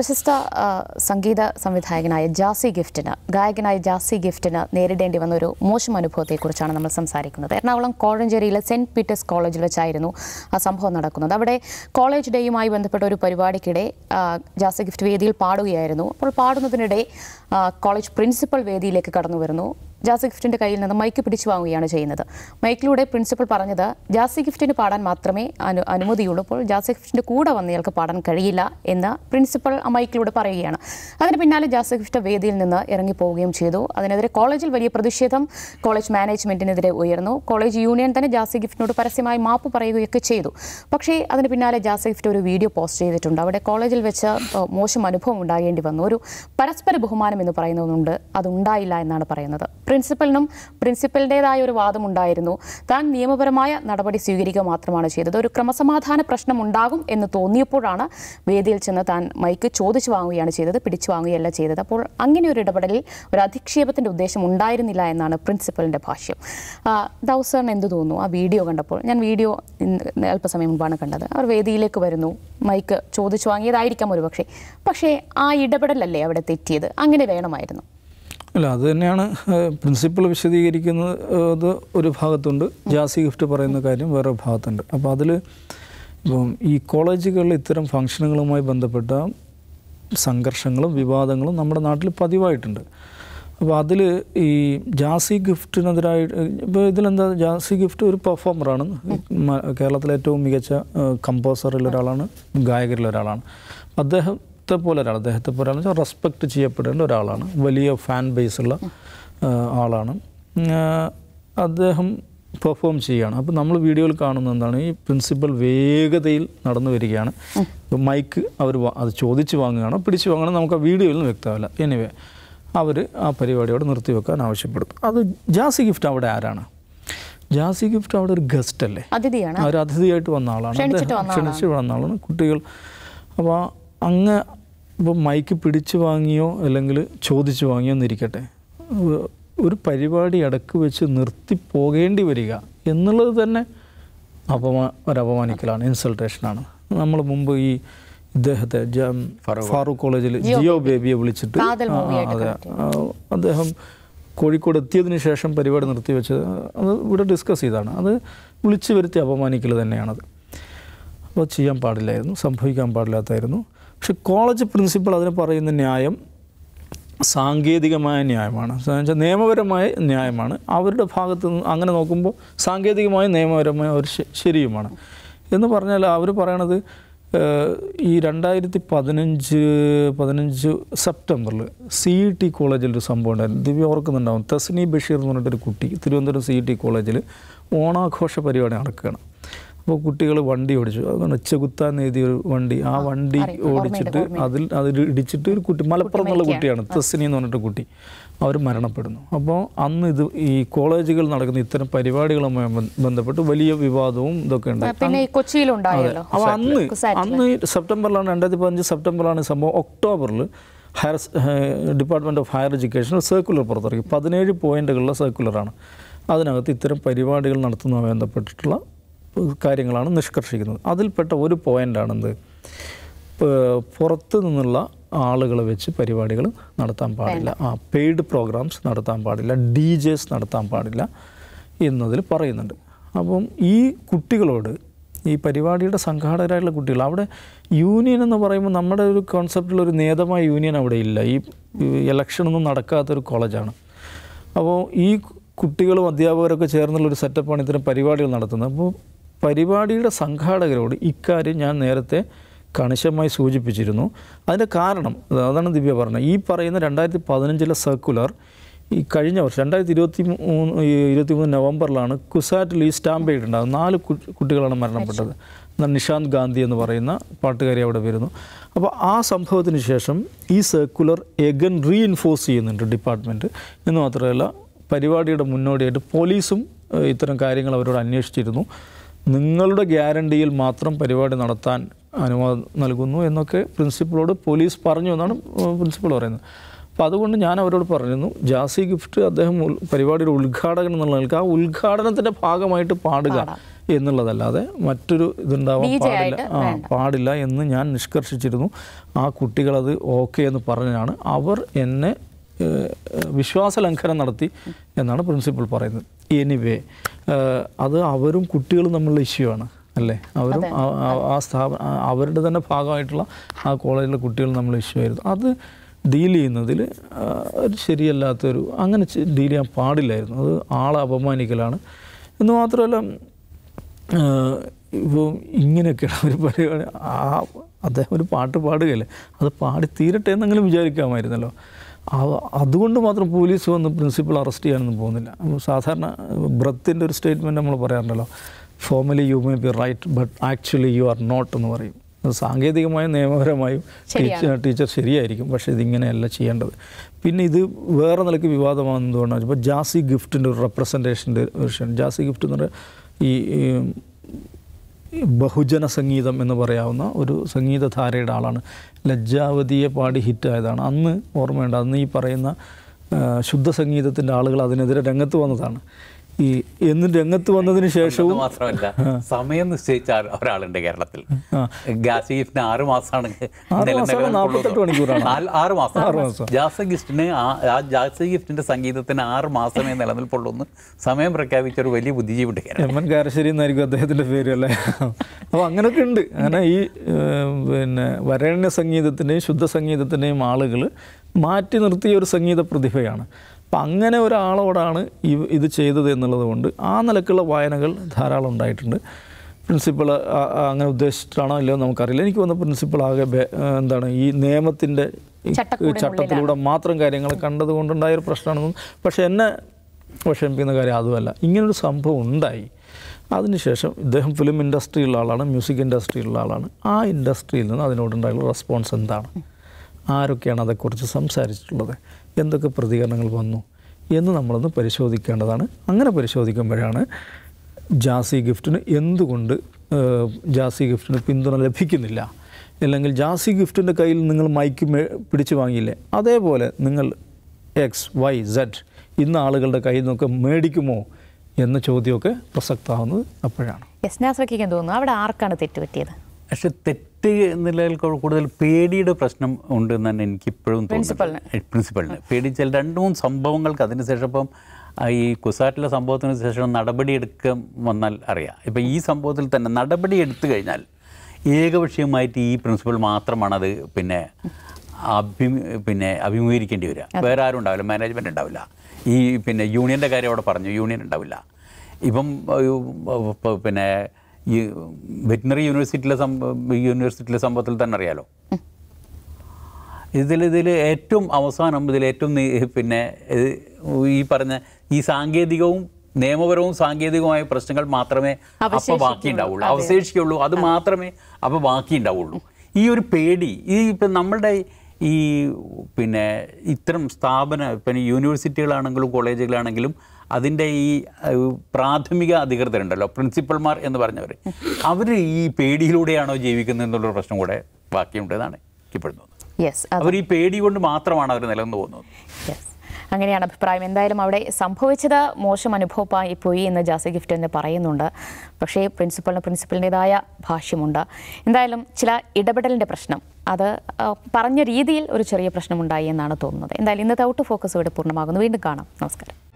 പ്രശസ്ത സംഗീത സംവിധായകനായ ജാസി ഗിഫ്റ്റിന് ഗായകനായ ജാസി ഗിഫ്റ്റിന് നേരിടേണ്ടി വന്ന ഒരു മോശം അനുഭവത്തെക്കുറിച്ചാണ് നമ്മൾ സംസാരിക്കുന്നത് എറണാകുളം കോഴഞ്ചേരിയിലെ സെൻറ്റ് പീറ്റേഴ്സ് കോളേജിൽ വെച്ചായിരുന്നു ആ സംഭവം നടക്കുന്നത് അവിടെ കോളേജ് ഡേയുമായി ബന്ധപ്പെട്ട ഒരു പരിപാടിക്കിടെ ജാസി ഗിഫ്റ്റ് വേദിയിൽ പാടുകയായിരുന്നു അപ്പോൾ പാടുന്നതിനിടെ കോളേജ് പ്രിൻസിപ്പൽ വേദിയിലേക്ക് കടന്നു വരുന്നു ജാസി ഗിഫ്റ്റിൻ്റെ കയ്യിൽ നിന്ന് മൈക്ക് പിടിച്ചു വാങ്ങുകയാണ് ചെയ്യുന്നത് മൈക്കിലൂടെ പ്രിൻസിപ്പൽ പറഞ്ഞത് ജാസി ഗിഫ്റ്റിന് പാടാൻ മാത്രമേ അനു അനുമതിയുള്ളൂ അപ്പോൾ ജാസി ഗിഫ്റ്റിൻ്റെ കൂടെ വന്നയാൾക്ക് ഇയാൾക്ക് പാടാൻ കഴിയില്ല എന്ന് പ്രിൻസിപ്പൽ ആ മൈക്കിലൂടെ പറയുകയാണ് അതിന് പിന്നാലെ ജാസി ഗിഫ്റ്റ് വേദിയിൽ നിന്ന് ഇറങ്ങി പോവുകയും ചെയ്തു അതിനെതിരെ കോളേജിൽ വലിയ പ്രതിഷേധം കോളേജ് മാനേജ്മെൻറ്റിനെതിരെ ഉയർന്നു കോളേജ് യൂണിയൻ തന്നെ ജാസി ഗിഫ്റ്റിനോട് പരസ്യമായി മാപ്പ് പറയുകയൊക്കെ ചെയ്തു പക്ഷേ അതിന് പിന്നാലെ ജാസി ഗിഫ്റ്റ് ഒരു വീഡിയോ പോസ്റ്റ് ചെയ്തിട്ടുണ്ട് അവിടെ കോളേജിൽ വെച്ച് മോശം അനുഭവം ഉണ്ടാകേണ്ടി വന്നു ഒരു പരസ്പര ബഹുമാനം എന്ന് പറയുന്നതുകൊണ്ട് അതുണ്ടായില്ല എന്നാണ് പറയുന്നത് പ്രിൻസിപ്പലിനും പ്രിൻസിപ്പലിൻ്റെതായ ഒരു വാദമുണ്ടായിരുന്നു താൻ നിയമപരമായ നടപടി സ്വീകരിക്കുക മാത്രമാണ് ചെയ്തത് ഒരു ക്രമസമാധാന പ്രശ്നം ഉണ്ടാകും എന്ന് തോന്നിയപ്പോഴാണ് വേദിയിൽ ചെന്ന് താൻ മൈക്ക് ചോദിച്ചു വാങ്ങുകയാണ് ചെയ്തത് പിടിച്ചു വാങ്ങുകയല്ല ചെയ്തത് അപ്പോൾ അങ്ങനെ ഒരു ഇടപെടലിൽ ഒരു അധിക്ഷേപത്തിൻ്റെ ഉദ്ദേശം ഉണ്ടായിരുന്നില്ല എന്നാണ് പ്രിൻസിപ്പലിൻ്റെ ഭാഷ്യം ദൗസറിന് എന്ത് തോന്നുന്നു ആ വീഡിയോ കണ്ടപ്പോൾ ഞാൻ വീഡിയോ അല്പസമയം മുമ്പാണ് കണ്ടത് അവർ വേദിയിലേക്ക് വരുന്നു മൈക്ക് ചോദിച്ചു വാങ്ങിയതായിരിക്കാം പക്ഷേ പക്ഷേ ആ ഇടപെടലല്ലേ അവിടെ തെറ്റിയത് അങ്ങനെ വേണമായിരുന്നു അല്ല അത് തന്നെയാണ് പ്രിൻസിപ്പിൾ വിശദീകരിക്കുന്നത് ഒരു ഭാഗത്തുണ്ട് ജാസി ഗിഫ്റ്റ് പറയുന്ന കാര്യം വേറെ ഭാഗത്തുണ്ട് അപ്പോൾ അതിൽ ഇപ്പം ഈ കോളേജുകളിൽ ഇത്തരം ഫങ്ഷനുകളുമായി ബന്ധപ്പെട്ട സംഘർഷങ്ങളും വിവാദങ്ങളും നമ്മുടെ നാട്ടിൽ പതിവായിട്ടുണ്ട് അപ്പോൾ അതിൽ ഈ ജാസി ഗിഫ്റ്റിനെതിരായി ഇപ്പോൾ ഇതിലെന്താ ജാസി ഗിഫ്റ്റ് ഒരു പെർഫോമറാണ് കേരളത്തിലെ ഏറ്റവും മികച്ച കമ്പോസറിലൊരാളാണ് ഗായകരിലൊരാളാണ് അദ്ദേഹം അദ്ദേഹത്തെ പോലെ ഒരാൾ അദ്ദേഹത്തെ പോലെ വെച്ചാൽ റെസ്പെക്റ്റ് ചെയ്യപ്പെടേണ്ട ഒരാളാണ് വലിയ ഫാൻ ബേസുള്ള ആളാണ് അദ്ദേഹം പെർഫോം ചെയ്യുകയാണ് അപ്പോൾ നമ്മൾ വീഡിയോയിൽ കാണുന്ന എന്താണ് ഈ പ്രിൻസിപ്പൽ വേഗതയിൽ നടന്നു വരികയാണ് മൈക്ക് അവർ അത് ചോദിച്ച് വാങ്ങുകയാണോ പിടിച്ച് വാങ്ങണം നമുക്ക് ആ വീഡിയോയിൽ നിന്ന് വ്യക്തമല്ല എനിവേ അവർ ആ പരിപാടിയോട് നിർത്തിവെക്കാൻ ആവശ്യപ്പെടും അത് ജാസി ഗിഫ്റ്റ് അവിടെ ആരാണ് ജാസി ഗിഫ്റ്റ് അവിടെ ഒരു ഗസ്റ്റ് അല്ലേ അവർ അതിഥിയായിട്ട് വന്ന ആളാണ് ക്ഷണിച്ച് വന്ന ആളാണ് കുട്ടികൾ അപ്പോൾ അങ്ങ് ഇപ്പോൾ മൈക്ക് പിടിച്ചു വാങ്ങിയോ അല്ലെങ്കിൽ ചോദിച്ചു വാങ്ങിയോ എന്നിരിക്കട്ടെ ഒരു പരിപാടി അടക്ക് വെച്ച് നിർത്തി പോകേണ്ടി വരിക എന്നുള്ളത് തന്നെ അപമാ ഒരപമാനിക്കലാണ് ഇൻസൾട്ടേഷനാണ് നമ്മൾ മുമ്പ് ഈ ഇദ്ദേഹത്തെ ഫാറൂഖ് കോളേജിൽ ജിയോ ബേബിയെ വിളിച്ചിട്ട് അതെ അദ്ദേഹം കോഴിക്കോട് എത്തിയതിന് ശേഷം പരിപാടി നിർത്തിവെച്ചത് അത് ഇവിടെ ഡിസ്കസ് ചെയ്താണ് അത് വിളിച്ചു വരുത്തി അപമാനിക്കൽ തന്നെയാണത് അപ്പോൾ ചെയ്യാൻ പാടില്ലായിരുന്നു സംഭവിക്കാൻ പാടില്ലാത്തായിരുന്നു പക്ഷെ കോളേജ് പ്രിൻസിപ്പൾ അതിന് പറയുന്ന ന്യായം സാങ്കേതികമായ ന്യായമാണ് വെച്ചാൽ നിയമപരമായ ന്യായമാണ് അവരുടെ ഭാഗത്ത് നിന്ന് അങ്ങനെ നോക്കുമ്പോൾ സാങ്കേതികമായ നിയമപരമായ ഒരു ശരിയുമാണ് എന്ന് പറഞ്ഞാൽ അവർ പറയണത് ഈ രണ്ടായിരത്തി പതിനഞ്ച് പതിനഞ്ച് സെപ്റ്റംബറിൽ സി ഇ ടി ഒരു സംഭവം ഉണ്ടായിരുന്നു ദിവ്യ ഓർക്കുന്നുണ്ടാവും തസ്നി ബഷീർ എന്ന് പറഞ്ഞിട്ടൊരു കുട്ടി തിരുവനന്തപുരം സി ഇ ടി കോളേജിൽ ഓണാഘോഷ പരിപാടി നടക്കുകയാണ് അപ്പോൾ കുട്ടികൾ വണ്ടി ഓടിച്ചു അതുകൊണ്ട് ഒച്ചകുത്താന്ന് എഴുതിയ ഒരു വണ്ടി ആ വണ്ടി ഓടിച്ചിട്ട് അതിൽ അതിൽ ഇടിച്ചിട്ട് ഒരു കുട്ടി മലപ്പുറം എന്നുള്ള കുട്ടിയാണ് തസ്സിനി എന്ന് പറഞ്ഞിട്ട് കുട്ടി അവർ മരണപ്പെടുന്നു അപ്പോൾ അന്ന് ഇത് ഈ കോളേജുകൾ നടക്കുന്ന ഇത്തരം പരിപാടികളുമായി ബന്ധപ്പെട്ട് വലിയ വിവാദവും ഇതൊക്കെ ഉണ്ട് അപ്പോൾ അന്ന് അന്ന് സെപ്റ്റംബറിലാണ് രണ്ടായിരത്തി പതിനഞ്ച് സെപ്റ്റംബറിലാണ് സംഭവം ഒക്ടോബറിൽ higher department of higher education circular പുറത്തിറക്കി പതിനേഴ് പോയിൻറ്റുകളുള്ള സർക്കുലറാണ് അതിനകത്ത് ഇത്തരം പരിപാടികൾ നടത്തുന്നതുമായി ബന്ധപ്പെട്ടിട്ടുള്ള കാര്യങ്ങളാണ് നിഷ്കർഷിക്കുന്നത് അതിൽപ്പെട്ട ഒരു പോയിൻ്റാണെന്ത് പുറത്തു നിന്നുള്ള ആളുകളെ വെച്ച് പരിപാടികൾ നടത്താൻ പാടില്ല ആ പെയ്ഡ് പ്രോഗ്രാംസ് നടത്താൻ പാടില്ല ഡി ജെസ് നടത്താൻ പാടില്ല എന്നതിൽ പറയുന്നുണ്ട് അപ്പം ഈ കുട്ടികളോട് ഈ പരിപാടിയുടെ സംഘാടകരായിട്ടുള്ള കുട്ടികൾ അവിടെ യൂണിയൻ എന്ന് പറയുമ്പോൾ നമ്മുടെ ഒരു കോൺസെപ്റ്റിലൊരു ഒരു നേതമായ യൂണിയൻ അവിടെ ഇല്ല ഈ ഇലക്ഷനൊന്നും നടക്കാത്തൊരു കോളേജാണ് അപ്പോൾ ഈ കുട്ടികളും അധ്യാപകരൊക്കെ ചേർന്നുള്ള ഒരു സെറ്റപ്പാണ് ഇത്തരം പരിപാടികൾ നടത്തുന്നത് അപ്പോൾ പരിപാടിയുടെ സംഘാടകരോട് ഇക്കാര്യം ഞാൻ നേരത്തെ കണിശമായി സൂചിപ്പിച്ചിരുന്നു അതിൻ്റെ കാരണം അതാണ് ദിവ്യ പറഞ്ഞത് ഈ പറയുന്ന രണ്ടായിരത്തി പതിനഞ്ചിലെ സർക്കുലർ ഈ കഴിഞ്ഞ വർഷം രണ്ടായിരത്തി ഇരുപത്തി മൂന്ന് ഇരുപത്തി മൂന്ന് നവംബറിലാണ് കുസാറ്റിൽ ഈ സ്റ്റാമ്പ് ചെയ്തിട്ടുണ്ടാകും നാല് കുട്ടികളാണ് മരണപ്പെട്ടത് നിഷാന്ത് ഗാന്ധി എന്ന് പറയുന്ന പാട്ടുകാരി അവിടെ വരുന്നു അപ്പോൾ ആ സംഭവത്തിന് ശേഷം ഈ സർക്കുലർ എഗൻ റീഇൻഫോഴ്സ് ചെയ്യുന്നുണ്ട് ഡിപ്പാർട്ട്മെൻറ്റ് എന്ന് മാത്രമല്ല പരിപാടിയുടെ മുന്നോടിയായിട്ട് പോലീസും ഇത്തരം കാര്യങ്ങൾ അവരോട് അന്വേഷിച്ചിരുന്നു നിങ്ങളുടെ ഗ്യാരണ്ടിയിൽ മാത്രം പരിപാടി നടത്താൻ അനുവാദം നൽകുന്നു എന്നൊക്കെ പ്രിൻസിപ്പളോട് പോലീസ് പറഞ്ഞു എന്നാണ് പ്രിൻസിപ്പൾ പറയുന്നത് അപ്പോൾ അതുകൊണ്ട് ഞാൻ അവരോട് പറഞ്ഞിരുന്നു ജാസി ഗിഫ്റ്റ് അദ്ദേഹം പരിപാടിയുടെ ഉദ്ഘാടകൻ എന്നുള്ള നിൽക്കുക ആ ഉദ്ഘാടനത്തിൻ്റെ ഭാഗമായിട്ട് പാടുക എന്നുള്ളതല്ലാതെ മറ്റൊരു ഇതുണ്ടാവാൻ പാടില്ല ആ പാടില്ല എന്ന് ഞാൻ നിഷ്കർഷിച്ചിരുന്നു ആ കുട്ടികളത് ഓക്കെ എന്ന് പറഞ്ഞാണ് അവർ എന്നെ വിശ്വാസ ലംഘനം നടത്തി എന്നാണ് പ്രിൻസിപ്പൾ പറയുന്നത് എനിവേ അത് അവരും കുട്ടികളും തമ്മിലുള്ള ഇഷ്യൂ ആണ് അല്ലേ അവരും ആ സ്ഥാപന അവരുടെ തന്നെ ഭാഗമായിട്ടുള്ള ആ കോളേജിലെ കുട്ടികൾ നമ്മൾ ഇഷ്യൂ ആയിരുന്നു അത് ഡീൽ ചെയ്യുന്നതിൽ ഒരു ശരിയല്ലാത്തൊരു അങ്ങനെ ഡീൽ ചെയ്യാൻ പാടില്ലായിരുന്നു അത് ആളെ അപമാനിക്കലാണ് എന്ന് മാത്രമല്ല ഇപ്പോൾ ഇങ്ങനെയൊക്കെയുള്ള ഒരു പരിപാടി ആ അദ്ദേഹം ഒരു പാട്ട് പാടുകയല്ലേ അത് പാടി തീരട്ടെ എന്നെങ്കിലും വിചാരിക്കാമായിരുന്നല്ലോ അതുകൊണ്ട് മാത്രം പോലീസ് വന്ന് പ്രിൻസിപ്പൾ അറസ്റ്റ് ചെയ്യാനൊന്നും പോകുന്നില്ല സാധാരണ ബ്രത്തിൻ്റെ ഒരു സ്റ്റേറ്റ്മെൻറ്റ് നമ്മൾ പറയാറുണ്ടല്ലോ formally you may be right but actually you are not എന്ന് പറയും സാങ്കേതികമായും നിയമപരമായും ടീച്ചർ ടീച്ചർ ശരിയായിരിക്കും പക്ഷേ ഇതിങ്ങനെയല്ല ചെയ്യേണ്ടത് പിന്നെ ഇത് വേറെ നിലയ്ക്ക് വിവാദമാകുന്നതുകൊണ്ടാണ് ഇപ്പോൾ ജാസി ഗിഫ്റ്റിൻ്റെ ഒരു റെപ്രസെൻറ്റേഷൻ്റെ ഒരു വിഷയമാണ് ജാസി ഗിഫ്റ്റ് എന്ന് പറഞ്ഞാൽ ഈ ബഹുജന സംഗീതം എന്ന് പറയാവുന്ന ഒരു സംഗീതധാരയുടെ ആളാണ് ലജ്ജാവതിയെ പാടി ഹിറ്റായതാണ് അന്ന് ഓർമ്മയുണ്ട് അന്ന് ഈ പറയുന്ന ശുദ്ധ സംഗീതത്തിൻ്റെ ആളുകൾ അതിനെതിരെ രംഗത്ത് വന്നതാണ് ഈ എന്ന് രംഗത്ത് വന്നതിന് ശേഷവും മാത്രമല്ല സമയം നിശ്ചയിച്ച ഒരാളുണ്ട് കേരളത്തിൽ ഗാസിഫിന് ആറ് മാസമാണ് ആറ് മാസം ആ ജാസ ഗിഫ്റ്റിന്റെ സംഗീതത്തിന് ആറ് മാസമേ നിലനിൽപ്പുള്ളൂ എന്ന് സമയം പ്രഖ്യാപിച്ച ഒരു വലിയ ബുദ്ധിജീവിണ്ട് എം എൻ കാരശ്ശേരി എന്നായിരിക്കും അദ്ദേഹത്തിന്റെ പേര് അല്ലേ അപ്പോൾ അങ്ങനെയൊക്കെ ഉണ്ട് അങ്ങനെ ഈ പിന്നെ വരേണ്യ സംഗീതത്തിനെയും ശുദ്ധ സംഗീതത്തിനെയും ആളുകൾ മാറ്റി നിർത്തിയ ഒരു സംഗീത പ്രതിഭയാണ് അപ്പം അങ്ങനെ ഒരാളോടാണ് ഇത് ചെയ്തത് എന്നുള്ളത് കൊണ്ട് ആ നിലക്കുള്ള വായനകൾ ധാരാളം ഉണ്ടായിട്ടുണ്ട് പ്രിൻസിപ്പൾ അങ്ങനെ ഉദ്ദേശിച്ചിട്ടാണോ ഇല്ലയോ നമുക്കറിയില്ല എനിക്ക് വന്ന പ്രിൻസിപ്പൾ ആകെ എന്താണ് ഈ നിയമത്തിൻ്റെ ചട്ടത്തിലൂടെ മാത്രം കാര്യങ്ങൾ കണ്ടത് കൊണ്ടുണ്ടായൊരു പ്രശ്നമാണെന്നും പക്ഷേ എന്നെ വിഷമിപ്പിക്കുന്ന കാര്യം അതുമല്ല ഇങ്ങനൊരു സംഭവം ഉണ്ടായി അതിനുശേഷം ഇദ്ദേഹം ഫിലിം ഇൻഡസ്ട്രിയിലുള്ള ആളാണ് മ്യൂസിക് ഇൻഡസ്ട്രിയിലുള്ള ആളാണ് ആ ഇൻഡസ്ട്രിയിൽ നിന്ന് അതിനോടുണ്ടായുള്ള റെസ്പോൺസ് എന്താണ് ആരൊക്കെയാണ് അതേക്കുറിച്ച് സംസാരിച്ചിട്ടുള്ളത് എന്തൊക്കെ പ്രതികരണങ്ങൾ വന്നു എന്ന് നമ്മളൊന്ന് പരിശോധിക്കേണ്ടതാണ് അങ്ങനെ പരിശോധിക്കുമ്പോഴാണ് ജാസി ഗിഫ്റ്റിന് എന്തുകൊണ്ട് ജാസി ഗിഫ്റ്റിന് പിന്തുണ ലഭിക്കുന്നില്ല അല്ലെങ്കിൽ ജാസി ഗിഫ്റ്റിൻ്റെ കയ്യിൽ നിങ്ങൾ മൈക്ക് പിടിച്ചു വാങ്ങിയില്ലേ അതേപോലെ നിങ്ങൾ എക്സ് വൈ സെഡ് ഇന്ന് ആളുകളുടെ കയ്യിൽ നിന്നൊക്കെ മേടിക്കുമോ എന്ന ചോദ്യമൊക്കെ പ്രസക്തമാവുന്നത് അപ്പോഴാണ് യെസ് നാസറയ്ക്ക് തോന്നുന്നു അവിടെ ആർക്കാണ് പറ്റിയത് പക്ഷെ തെറ്റ് മറ്റ് നിലകൾക്ക് കൂടുതൽ പേടിയുടെ പ്രശ്നം ഉണ്ട് എന്ന് തന്നെ എനിക്ക് ഇപ്പോഴും തോന്നുന്നു പ്രിൻസിപ്പളിന് പേടി ചില രണ്ട് മൂന്ന് സംഭവങ്ങൾക്ക് അതിനുശേഷം ഇപ്പം ഈ കുസാറ്റിലെ സംഭവത്തിന് ശേഷം നടപടിയെടുക്കാൻ വന്നാൽ അറിയാം ഇപ്പം ഈ സംഭവത്തിൽ തന്നെ നടപടി എടുത്തു കഴിഞ്ഞാൽ ഏകപക്ഷീയമായിട്ട് ഈ പ്രിൻസിപ്പൾ മാത്രമാണ് അത് പിന്നെ അഭി പിന്നെ അഭിമുഖീകരിക്കേണ്ടി വരിക വേറെ ആരും ഉണ്ടാവില്ല മാനേജ്മെൻ്റ് ഉണ്ടാവില്ല ഈ പിന്നെ യൂണിയൻ്റെ കാര്യം അവിടെ പറഞ്ഞു യൂണിയൻ ഉണ്ടാവില്ല ഇപ്പം പിന്നെ ഈ വെറ്റിനറി യൂണിവേഴ്സിറ്റിയിലെ യൂണിവേഴ്സിറ്റിയിലെ സംഭവത്തിൽ തന്നെ അറിയാലോ ഇതിൽ ഇതിൽ ഏറ്റവും അവസാനം ഇതിൽ ഏറ്റവും പിന്നെ ഈ പറഞ്ഞ ഈ സാങ്കേതികവും നിയമപരവും സാങ്കേതികവുമായ പ്രശ്നങ്ങൾ മാത്രമേ അപ്പോൾ ബാക്കി ഉണ്ടാവുള്ളൂ അവശേഷിക്കുള്ളൂ അത് മാത്രമേ അപ്പോൾ ബാക്കി ഉണ്ടാവുള്ളൂ ഈ ഒരു പേടി ഈ ഇപ്പം നമ്മളുടെ ഈ പിന്നെ ഇത്തരം സ്ഥാപന പിന്നെ യൂണിവേഴ്സിറ്റികളാണെങ്കിലും കോളേജുകളാണെങ്കിലും അതിൻ്റെ ഈ പ്രാഥമിക അധികൃതരുണ്ടല്ലോ പ്രിൻസിപ്പൽമാർ എന്ന് പറഞ്ഞവർ അവർ ഈ പേടിയിലൂടെയാണോ ജീവിക്കുന്നത് എന്നുള്ള പ്രശ്നം കൂടെ ബാക്കിയുണ്ടെന്നാണ് ഇപ്പോഴും യെസ് അവർ ഈ പേടി കൊണ്ട് മാത്രമാണ് അവർ നിലനിന്ന് പോകുന്നത് യെസ് അങ്ങനെയാണ് അഭിപ്രായം എന്തായാലും അവിടെ സംഭവിച്ചത് മോശം അനുഭവമായി പോയി എന്ന് ജാസി ഗിഫ്റ്റ് എന്ന് പറയുന്നുണ്ട് പക്ഷേ പ്രിൻസിപ്പളിന് പ്രിൻസിപ്പളിൻ്റെതായ ഭാഷ്യമുണ്ട് എന്തായാലും ചില ഇടപെടലിൻ്റെ പ്രശ്നം അത് പറഞ്ഞ രീതിയിൽ ഒരു ചെറിയ പ്രശ്നമുണ്ടായി എന്നാണ് തോന്നുന്നത് എന്തായാലും ഇന്നത്തെ ഔട്ട് ഫോക്കസ് ഇവിടെ പൂർണ്ണമാകുന്നു വീണ്ടും കാണാം നമസ്കാരം